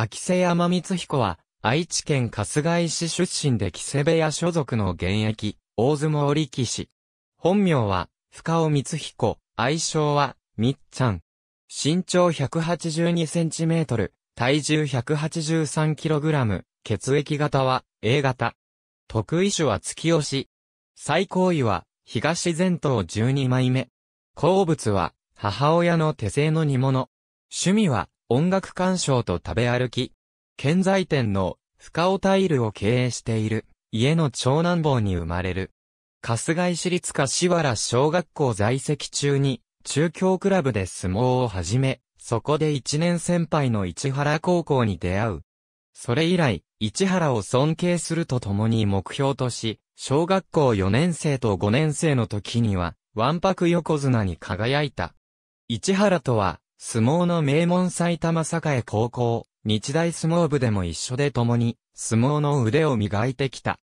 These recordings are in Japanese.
秋瀬山光彦は、愛知県春日井市出身で木瀬部屋所属の現役、大相撲力士。本名は、深尾光彦、愛称は、みっちゃん。身長1 8 2トル、体重1 8 3ラム、血液型は A 型。得意種は突き押し。最高位は、東前頭12枚目。好物は、母親の手製の煮物。趣味は、音楽鑑賞と食べ歩き、建材店の深尾タイルを経営している、家の長男坊に生まれる。春日井市立柏原小学校在籍中に、中京クラブで相撲を始め、そこで一年先輩の市原高校に出会う。それ以来、市原を尊敬するとともに目標とし、小学校4年生と5年生の時には、ワンパク横綱に輝いた。市原とは、相撲の名門埼玉栄高校、日大相撲部でも一緒で共に、相撲の腕を磨いてきた。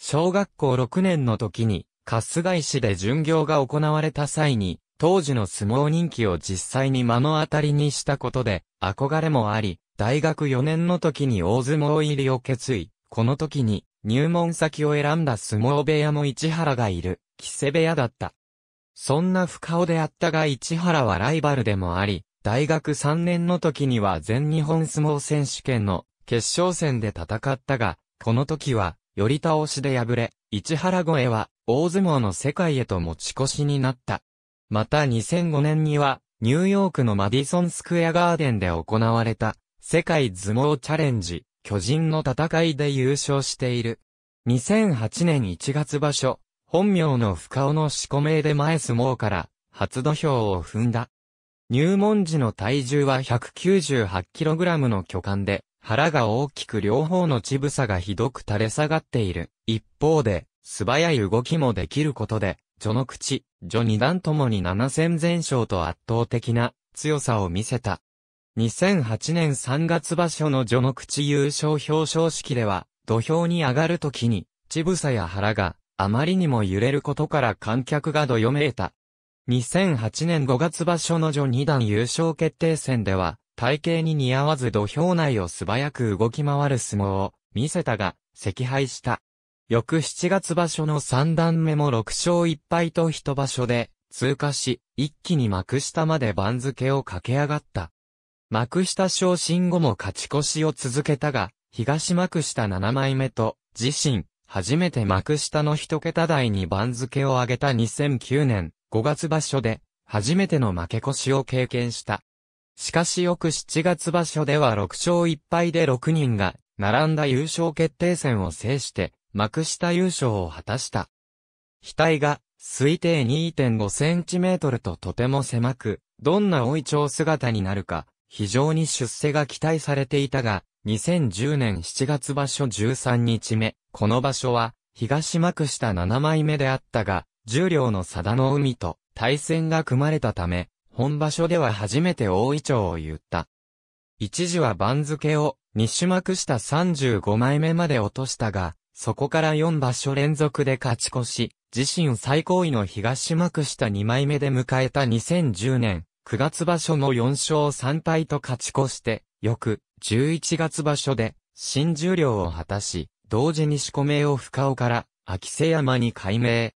小学校6年の時に、春日井市で巡業が行われた際に、当時の相撲人気を実際に目の当たりにしたことで、憧れもあり、大学4年の時に大相撲入りを決意。この時に、入門先を選んだ相撲部屋も市原がいる、木瀬部屋だった。そんな深尾であったが市原はライバルでもあり、大学3年の時には全日本相撲選手権の決勝戦で戦ったが、この時は、寄り倒しで敗れ、市原越えは、大相撲の世界へと持ち越しになった。また2005年には、ニューヨークのマディソンスクエアガーデンで行われた、世界相撲チャレンジ、巨人の戦いで優勝している。2008年1月場所、本名の深尾の四股名で前相撲から初土俵を踏んだ。入門時の体重は 198kg の巨漢で、腹が大きく両方の乳房がひどく垂れ下がっている。一方で、素早い動きもできることで、序の口、序二段ともに7戦全勝と圧倒的な強さを見せた。2008年3月場所の序の口優勝表彰式では、土俵に上がるときに、乳房や腹があまりにも揺れることから観客がどよめいた。2008年5月場所の女2段優勝決定戦では、体型に似合わず土俵内を素早く動き回る相撲を見せたが、惜敗した。翌7月場所の3段目も6勝1敗と一場所で通過し、一気に幕下まで番付を駆け上がった。幕下昇進後も勝ち越しを続けたが、東幕下7枚目と自身初めて幕下の一桁台に番付を上げた2009年5月場所で、初めての負け越しを経験した。しかし翌7月場所では6勝1敗で6人が、並んだ優勝決定戦を制して、幕下優勝を果たした。額が、推定2.5センチメートルととても狭く、どんな老い長姿になるか、非常に出世が期待されていたが、2010年7月場所13日目、この場所は、東幕下7枚目であったが、十両の佐田の海と対戦が組まれたため、本場所では初めて大井町を言った。一時は番付を西幕下35枚目まで落としたが、そこから4場所連続で勝ち越し、自身最高位の東幕下2枚目で迎えた2010年、9月場所の4勝3敗と勝ち越して、翌11月場所で新十両を果たし、同時に四股名を深尾から、秋瀬山に改名。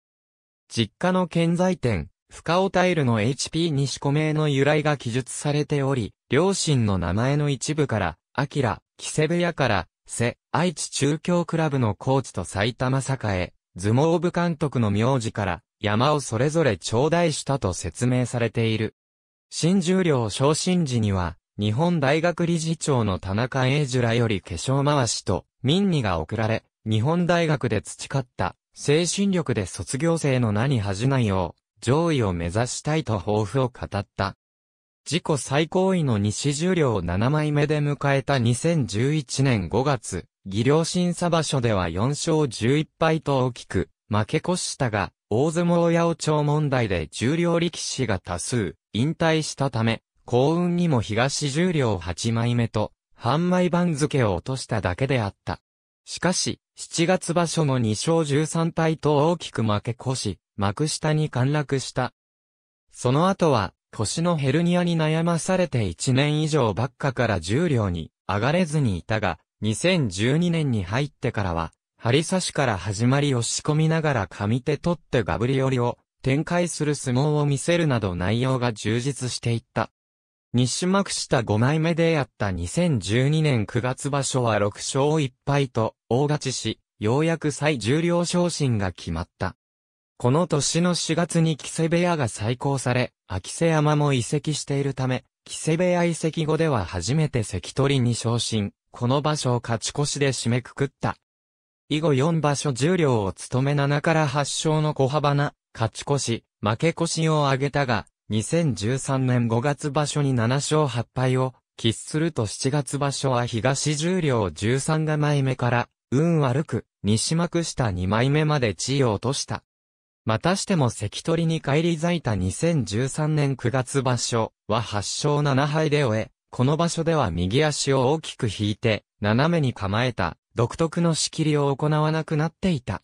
実家の建材店、深尾タイルの HP 西子名の由来が記述されており、両親の名前の一部から、アキラ、木瀬部屋から、瀬、愛知中京クラブのコーチと埼玉栄、相撲部監督の名字から、山をそれぞれ頂戴したと説明されている。新十両昇進時には、日本大学理事長の田中英樹らより化粧回しと、民にが贈られ、日本大学で培った、精神力で卒業生の名に恥じないよう、上位を目指したいと抱負を語った。自己最高位の西十両を7枚目で迎えた2011年5月、技量審査場所では4勝11敗と大きく、負け越したが、大相撲八尾町問題で重量力士が多数、引退したため、幸運にも東十両八枚目と、半枚番付を落としただけであった。しかし、7月場所の2勝13敗と大きく負け越し、幕下に陥落した。その後は、腰のヘルニアに悩まされて1年以上ばっかから重量に上がれずにいたが、2012年に入ってからは、針刺しから始まり押し込みながら上手取ってガブリ寄りを展開する相撲を見せるなど内容が充実していった。日種幕下5枚目であった2012年9月場所は6勝1敗と大勝ちし、ようやく最重量昇進が決まった。この年の4月に木瀬部屋が再興され、秋瀬山も移籍しているため、木瀬部屋移籍後では初めて関取に昇進、この場所を勝ち越しで締めくくった。以後4場所重量を務め7から8勝の小幅な、勝ち越し、負け越しを挙げたが、2013年5月場所に7勝8敗を喫すると7月場所は東十両13が前目から、運悪く、西幕下2枚目まで地位を落とした。またしても関取に返り咲いた2013年9月場所は8勝7敗で終え、この場所では右足を大きく引いて、斜めに構えた、独特の仕切りを行わなくなっていた。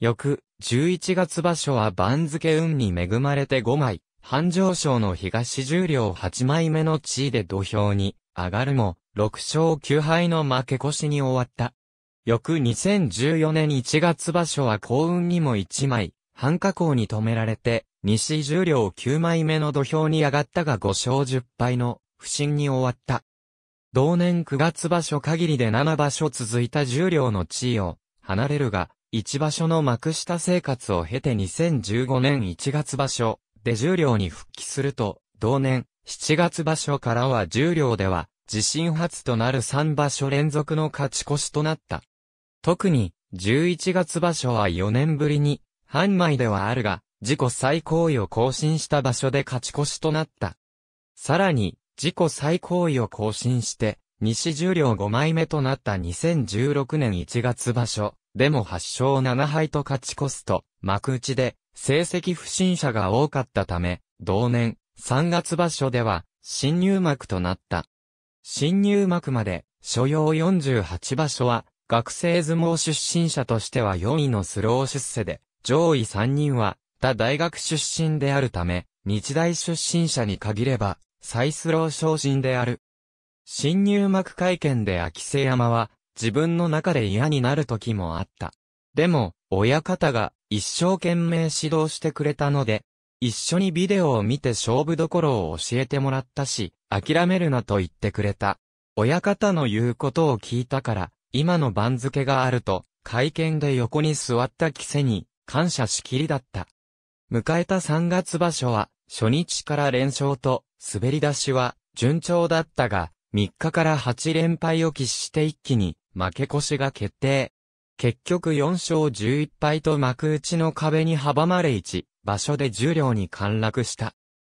翌、11月場所は番付運に恵まれて5枚、半上昇の東十両8枚目の地位で土俵に上がるも、6勝9敗の負け越しに終わった。翌2014年1月場所は幸運にも1枚、半加工に止められて、西十両9枚目の土俵に上がったが5勝10敗の不振に終わった。同年9月場所限りで7場所続いた十両の地位を離れるが、1場所の幕下生活を経て2015年1月場所、って十両に復帰すると、同年7月場所からは十両では、自身初となる3場所連続の勝ち越しとなった。特に、11月場所は4年ぶりに、半枚ではあるが、自己最高位を更新した場所で勝ち越しとなった。さらに、自己最高位を更新して、西十両5枚目となった2016年1月場所、でも8勝7敗と勝ち越すと、幕内で成績不振者が多かったため、同年、3月場所では、新入幕となった。新入幕まで、所要48場所は、学生相撲出身者としては4位のスロー出世で、上位3人は、他大学出身であるため、日大出身者に限れば、再スロー昇進である。新入幕会見で秋瀬山は、自分の中で嫌になる時もあった。でも、親方が、一生懸命指導してくれたので、一緒にビデオを見て勝負どころを教えてもらったし、諦めるなと言ってくれた。親方の言うことを聞いたから、今の番付があると、会見で横に座ったくせに、感謝しきりだった。迎えた3月場所は、初日から連勝と、滑り出しは、順調だったが、3日から8連敗を喫して一気に、負け越しが決定。結局4勝11敗と幕内の壁に阻まれ1場所で10両に陥落した。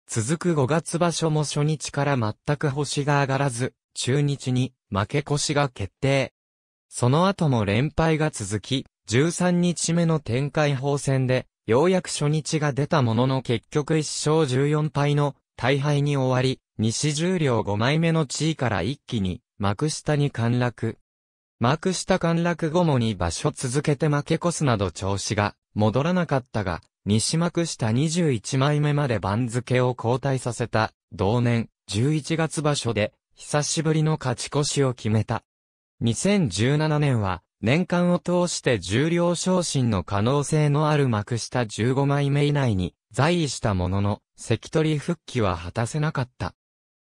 続く5月場所も初日から全く星が上がらず、中日に負け越しが決定。その後も連敗が続き、13日目の展開放戦で、ようやく初日が出たものの結局1勝14敗の大敗に終わり、西十両5枚目の地位から一気に幕下に陥落。幕下陥落後もに場所続けて負け越すなど調子が戻らなかったが、西幕下21枚目まで番付を交代させた、同年11月場所で、久しぶりの勝ち越しを決めた。2017年は、年間を通して重量昇進の可能性のある幕下15枚目以内に在位したものの、関取復帰は果たせなかった。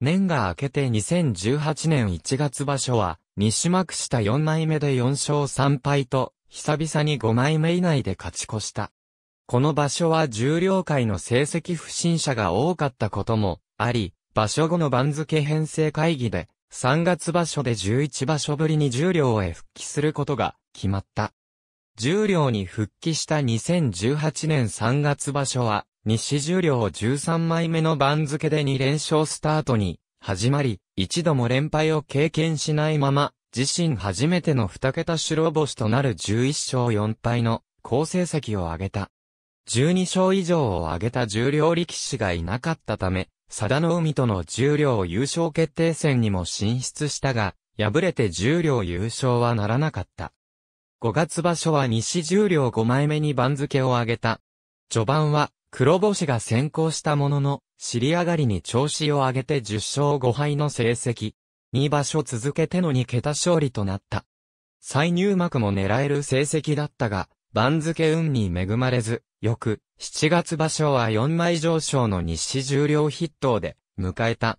年が明けて2018年1月場所は、西幕下4枚目で4勝3敗と、久々に5枚目以内で勝ち越した。この場所は重量界の成績不審者が多かったこともあり、場所後の番付編成会議で、3月場所で11場所ぶりに重量へ復帰することが決まった。重量に復帰した2018年3月場所は、西重量13枚目の番付で2連勝スタートに始まり、一度も連敗を経験しないまま、自身初めての二桁白星となる11勝4敗の好成績を挙げた。12勝以上を挙げた重量力士がいなかったため、佐田の海との重量優勝決定戦にも進出したが、敗れて重量優勝はならなかった。5月場所は西重量5枚目に番付を上げた。序盤は黒星が先行したものの、尻上がりに調子を上げて10勝5敗の成績。2場所続けての2桁勝利となった。再入幕も狙える成績だったが、番付運に恵まれず、翌、7月場所は4枚上昇の日誌重量筆頭で、迎えた。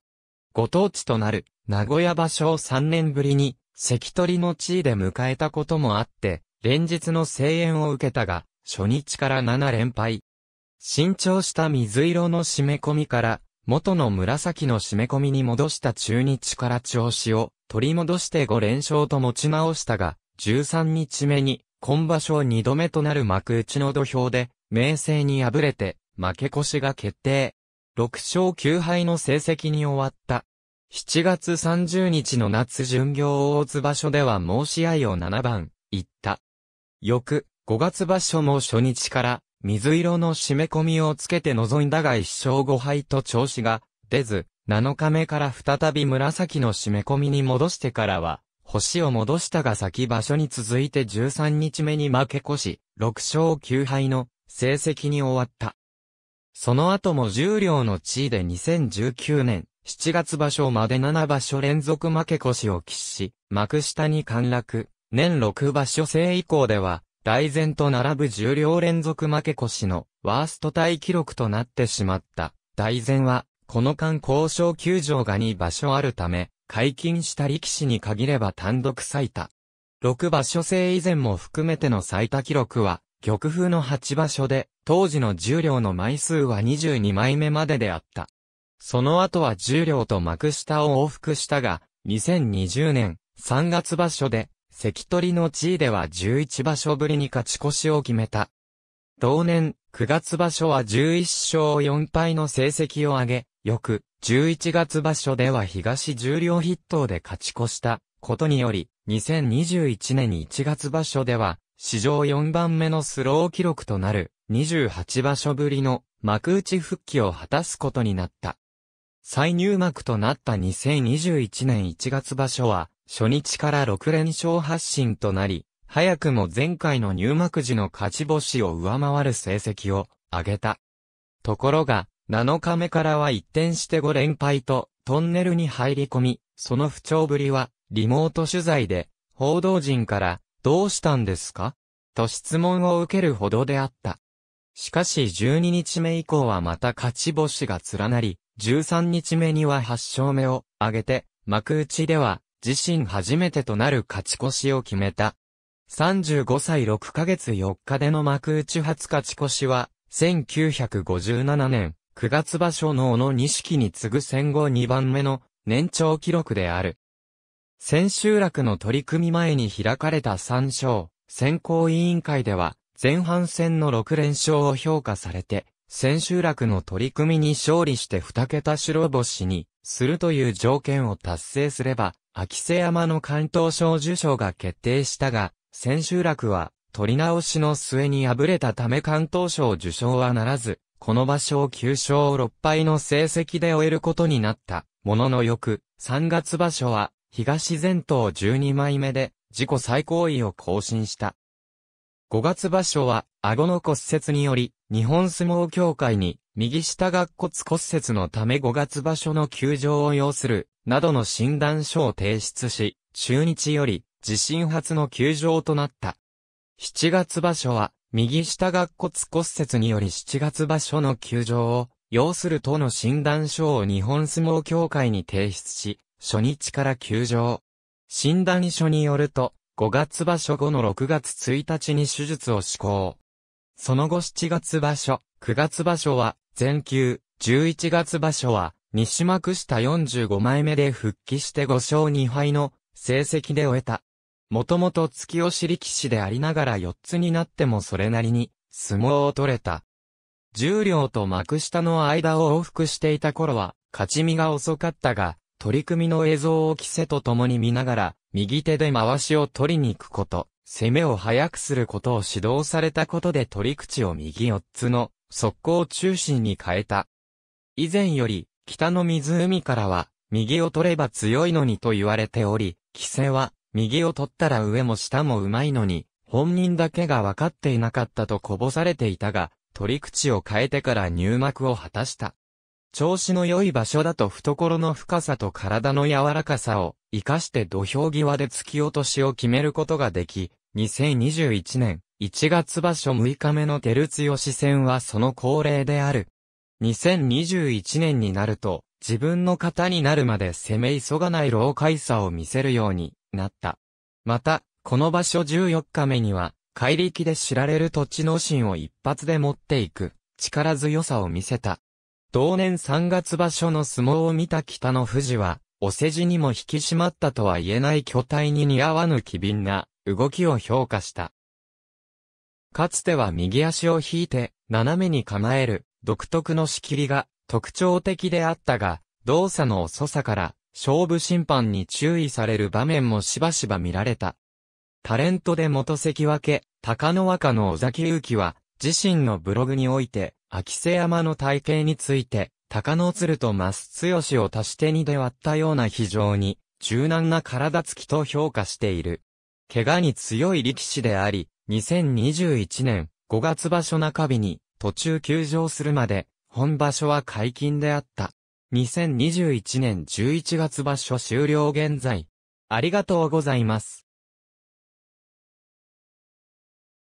ご当地となる、名古屋場所を3年ぶりに、関取の地位で迎えたこともあって、連日の声援を受けたが、初日から7連敗。新調した水色の締め込みから、元の紫の締め込みに戻した中日から調子を取り戻して5連勝と持ち直したが、13日目に今場所2度目となる幕内の土俵で、明生に敗れて負け越しが決定。6勝9敗の成績に終わった。7月30日の夏巡業大津場所では申し合いを7番、行った。翌、5月場所も初日から水色の締め込みをつけて臨んだが一勝五敗と調子が出ず、7日目から再び紫の締め込みに戻してからは、星を戻したが先場所に続いて13日目に負け越し、6勝9敗の成績に終わった。その後も重量の地位で2019年7月場所まで7場所連続負け越しを喫し、幕下に陥落。年6場所制以降では、大前と並ぶ重量両連続負け越しのワーストタイ記録となってしまった。大前は、この間交渉球場が2場所あるため、解禁した力士に限れば単独最多。6場所制以前も含めての最多記録は、玉風の8場所で、当時の重量両の枚数は22枚目までであった。その後は重量両と幕下を往復したが、2020年3月場所で関取の地位では11場所ぶりに勝ち越しを決めた。同年、9月場所は11勝4敗の成績を上げ、翌、11月場所では東十両筆頭で勝ち越したことにより、2021年1月場所では、史上4番目のスロー記録となる28場所ぶりの幕内復帰を果たすことになった。再入幕となった2021年1月場所は、初日から6連勝発進となり、早くも前回の入幕時の勝ち星を上回る成績を上げた。ところが、7日目からは一転して5連敗と、トンネルに入り込み、その不調ぶりは、リモート取材で、報道陣から、どうしたんですかと質問を受けるほどであった。しかし12日目以降はまた勝ち星が連なり、13日目には8勝目を挙げて、幕内では自身初めてとなる勝ち越しを決めた。35歳6ヶ月4日での幕内初勝ち越しは、1957年9月場所の小野錦に次ぐ戦後2番目の年長記録である。千秋楽の取り組み前に開かれた参照、選考委員会では、前半戦の6連勝を評価されて、千秋楽の取り組みに勝利して2桁白星にするという条件を達成すれば、秋瀬山の関東賞受賞が決定したが、千秋楽は、取り直しの末に敗れたため関東賞受賞はならず、この場所を9勝6敗の成績で終えることになった。ものの翌、3月場所は、東前頭12枚目で、自己最高位を更新した。5月場所は、顎の骨折により、日本相撲協会に、右下顎骨骨折のため5月場所の休場を要する、などの診断書を提出し、中日より、地震初の休場となった。7月場所は、右下顎骨骨折により7月場所の休場を、要するとの診断書を日本相撲協会に提出し、初日から休場。診断書によると、5月場所後の6月1日に手術を施行。その後7月場所、9月場所は、全球、11月場所は、西幕下45枚目で復帰して5勝2敗の成績で終えた。もともと月押し力士でありながら4つになってもそれなりに相撲を取れた。重量と幕下の間を往復していた頃は、勝ち身が遅かったが、取り組みの映像を着せと共に見ながら、右手で回しを取りに行くこと、攻めを速くすることを指導されたことで取り口を右4つの速攻中心に変えた。以前より、北の湖からは、右を取れば強いのにと言われており、規制は、右を取ったら上も下もうまいのに、本人だけが分かっていなかったとこぼされていたが、取り口を変えてから入幕を果たした。調子の良い場所だと懐の深さと体の柔らかさを活かして土俵際で突き落としを決めることができ、2021年1月場所6日目の照強戦はその恒例である。2021年になると、自分の型になるまで攻め急がない老快さを見せるようになった。また、この場所14日目には、怪力で知られる土地の神を一発で持っていく、力強さを見せた。同年3月場所の相撲を見た北の富士は、お世辞にも引き締まったとは言えない巨体に似合わぬ機敏な動きを評価した。かつては右足を引いて、斜めに構える、独特の仕切りが特徴的であったが、動作の遅さから、勝負審判に注意される場面もしばしば見られた。タレントで元関脇、高野若の尾崎祐希は、自身のブログにおいて、秋瀬山の体型について、高野鶴とマスツヨシを足して2で割ったような非常に、柔軟な体つきと評価している。怪我に強い力士であり、2021年5月場所中日に途中休場するまで本場所は解禁であった。2021年11月場所終了現在。ありがとうございます。